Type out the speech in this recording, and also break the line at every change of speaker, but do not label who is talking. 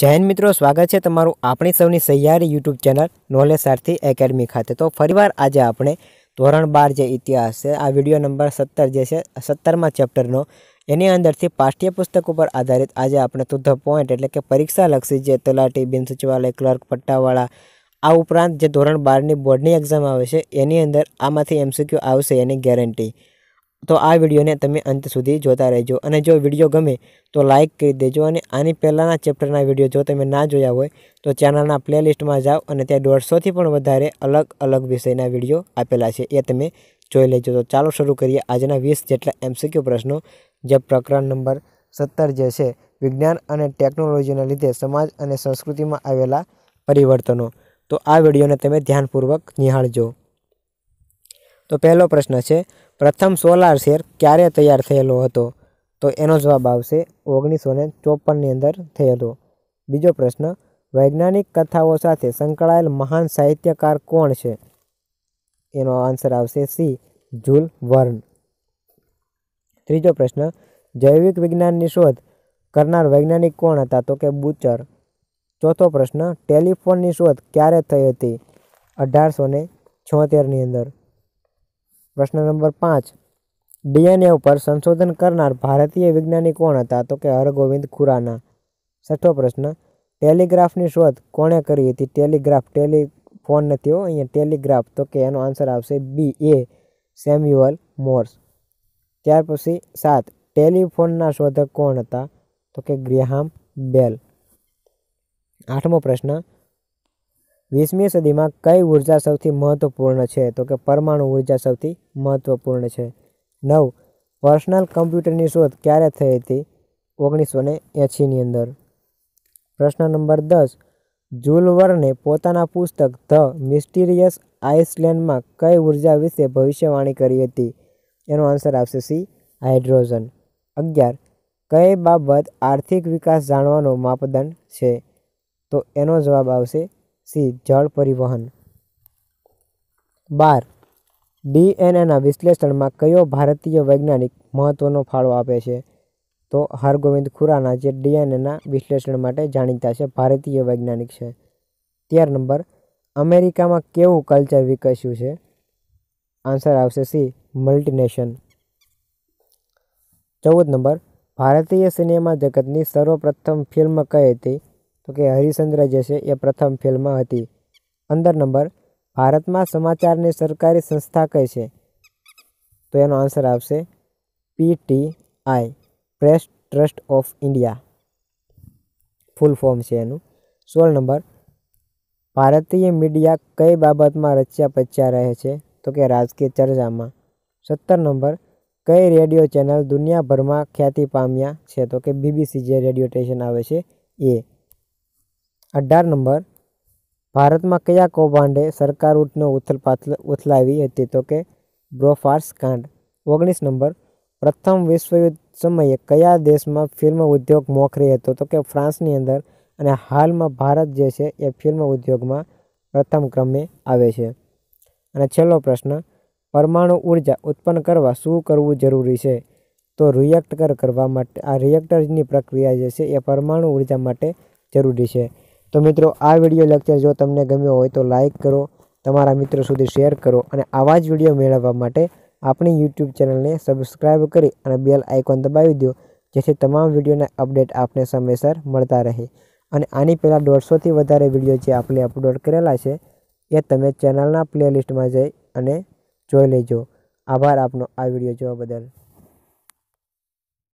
જૈન મિત્રો સ્વાગત છે તમારું આપણી સૌની સહિયારી YouTube channel knowledge Sarathi academy ખાતે તો ફરીવાર આજે આપણે ધોરણ બાર જે ઇતિહાસ છે આ વિડીયો નંબર સત્તર જે છે સત્તરમાં ચેપ્ટરનો એની અંદરથી પાઠ્યપુસ્તક ઉપર આધારિત આજે આપણે ટુ ધ પોઈન્ટ એટલે કે પરીક્ષા લક્ષી જે તલાટી બિન સચિવાલય ક્લર્ક પટ્ટાવાળા આ ઉપરાંત જે ધોરણ બારની બોર્ડની એક્ઝામ આવે છે એની અંદર આમાંથી એમસીક્યુ આવશે એની ગેરંટી તો આ વિડીયોને તમે અંત સુધી જોતા રહેજો અને જો વિડીયો ગમે તો લાઇક કરી દેજો અને આની પહેલાંના ચેપ્ટરના વિડીયો જો તમે ના જોયા હોય તો ચેનલના પ્લેલિસ્ટમાં જાઓ અને ત્યાં દોઢસોથી પણ વધારે અલગ અલગ વિષયના વિડીયો આપેલા છે એ તમે જોઈ લેજો તો ચાલો શરૂ કરીએ આજના વીસ જેટલા એમસીક્યુ પ્રશ્નો જે પ્રકરણ નંબર સત્તર જે છે વિજ્ઞાન અને ટેકનોલોજીના લીધે સમાજ અને સંસ્કૃતિમાં આવેલા પરિવર્તનો તો આ વિડીયોને તમે ધ્યાનપૂર્વક નિહાળજો તો પહેલો પ્રશ્ન છે પ્રથમ સોલાર શેર ક્યારે તૈયાર થયેલો હતો તો એનો જવાબ આવશે ઓગણીસો ને ચોપનની અંદર થયેલો બીજો પ્રશ્ન વૈજ્ઞાનિક કથાઓ સાથે સંકળાયેલ મહાન સાહિત્યકાર કોણ છે એનો આન્સર આવશે સી જુલ વર્ન ત્રીજો પ્રશ્ન જૈવિક વિજ્ઞાનની શોધ કરનાર વૈજ્ઞાનિક કોણ હતા તો કે બુચર ચોથો પ્રશ્ન ટેલિફોનની શોધ ક્યારે થઈ હતી અઢારસો ને છોતેરની અંદર પ્રશ્ન નંબર પાંચ ડીએનએ ઉપર સંશોધન કરનાર ભારતીય વિજ્ઞાની કોણ હતા તો કે હરગોવિંદ ખુરાના છઠ્ઠો પ્રશ્ન ટેલિગ્રાફની શોધ કોણે કરી હતી ટેલિગ્રાફ ટેલિફોન નથી હો અહીંયા ટેલિગ્રાફ તો કે એનો આન્સર આવશે બી એ સેમ્યુઅલ મોર્સ ત્યાર પછી સાત ટેલિફોનના શોધક કોણ હતા તો કે ગ્રેહામ બેલ આઠમો પ્રશ્ન વીસમી સદીમાં કઈ ઉર્જા સૌથી મહત્ત્વપૂર્ણ છે તો કે પરમાણુ ઉર્જા સૌથી મહત્ત્વપૂર્ણ છે નવ પર્સનલ કમ્પ્યુટરની શોધ ક્યારે થઈ હતી ઓગણીસો ને એંશીની અંદર પ્રશ્ન નંબર દસ જુલ વર્ને પોતાના પુસ્તક ધ મિસ્ટીરિયસ આઇસલેન્ડમાં કઈ ઉર્જા વિશે ભવિષ્યવાણી કરી હતી એનો આન્સર આવશે સી હાઇડ્રોજન અગિયાર કઈ બાબત આર્થિક વિકાસ જાણવાનો માપદંડ છે તો એનો જવાબ આવશે સી જળ પરિવહન બાર ડીએનએના વિશ્લેષણમાં કયો ભારતીય વૈજ્ઞાનિક મહત્ત્વનો ફાળો આપે છે તો હરગોવિંદ ખુરાના જે ડીએનએના વિશ્લેષણ માટે જાણીતા છે ભારતીય વૈજ્ઞાનિક છે ત્યાર નંબર અમેરિકામાં કેવું કલ્ચર વિકસ્યું છે આન્સર આવશે સી મલ્ટીનેશન ચૌદ નંબર ભારતીય સિનેમા જગતની સર્વપ્રથમ ફિલ્મ કઈ હતી તો કે હરિશ્ચંદ્ર જે છે એ પ્રથમ ફિલ્મ હતી અંદર નંબર ભારતમાં સમાચારની સરકારી સંસ્થા કઈ છે તો એનો આન્સર આવશે PTI Press Trust of India full form છે એનું સોળ નંબર ભારતીય મીડિયા કઈ બાબતમાં રચ્યા પચ્યા રહે છે તો કે રાજકીય ચર્ચામાં સત્તર નંબર કઈ રેડિયો ચેનલ દુનિયાભરમાં ખ્યાતિ પામ્યા છે તો કે બીબીસી જે રેડિયો સ્ટેશન આવે છે એ અઢાર નંબર ભારતમાં કયા કૌભાંડે સરકાર ઊંટનો ઉથલ ઉથલાવી હતી તો કે બ્રોફાર્સ કાંડ ઓગણીસ નંબર પ્રથમ વિશ્વયુદ્ધ સમયે કયા દેશમાં ફિલ્મ ઉદ્યોગ મોખરે હતો તો કે ફ્રાન્સની અંદર અને હાલમાં ભારત જે છે એ ફિલ્મ ઉદ્યોગમાં પ્રથમ ક્રમે આવે છે અને છેલ્લો પ્રશ્ન પરમાણુ ઉર્જા ઉત્પન્ન કરવા શું કરવું જરૂરી છે તો રિએક્ટર કરવા માટે આ રિએક્ટરની પ્રક્રિયા જે છે એ પરમાણુ ઉર્જા માટે જરૂરી છે તો મિત્રો આ વિડીયો લેક્ચર જો તમને ગમ્યો હોય તો લાઇક કરો તમારા મિત્રો સુધી શેર કરો અને આવા જ વિડીયો મેળવવા માટે આપણી યુટ્યુબ ચેનલને સબસ્ક્રાઈબ કરી અને બેલ આઇકોન દબાવી દો જેથી તમામ વિડીયોના અપડેટ આપને સમયસર મળતા રહે અને આની પહેલાં દોઢસોથી વધારે વિડીયો જે આપણે અપલોડ કરેલા છે એ તમે ચેનલના પ્લેલિસ્ટમાં જઈ અને જોઈ લેજો આભાર આપનો આ વિડીયો જોવા બદલ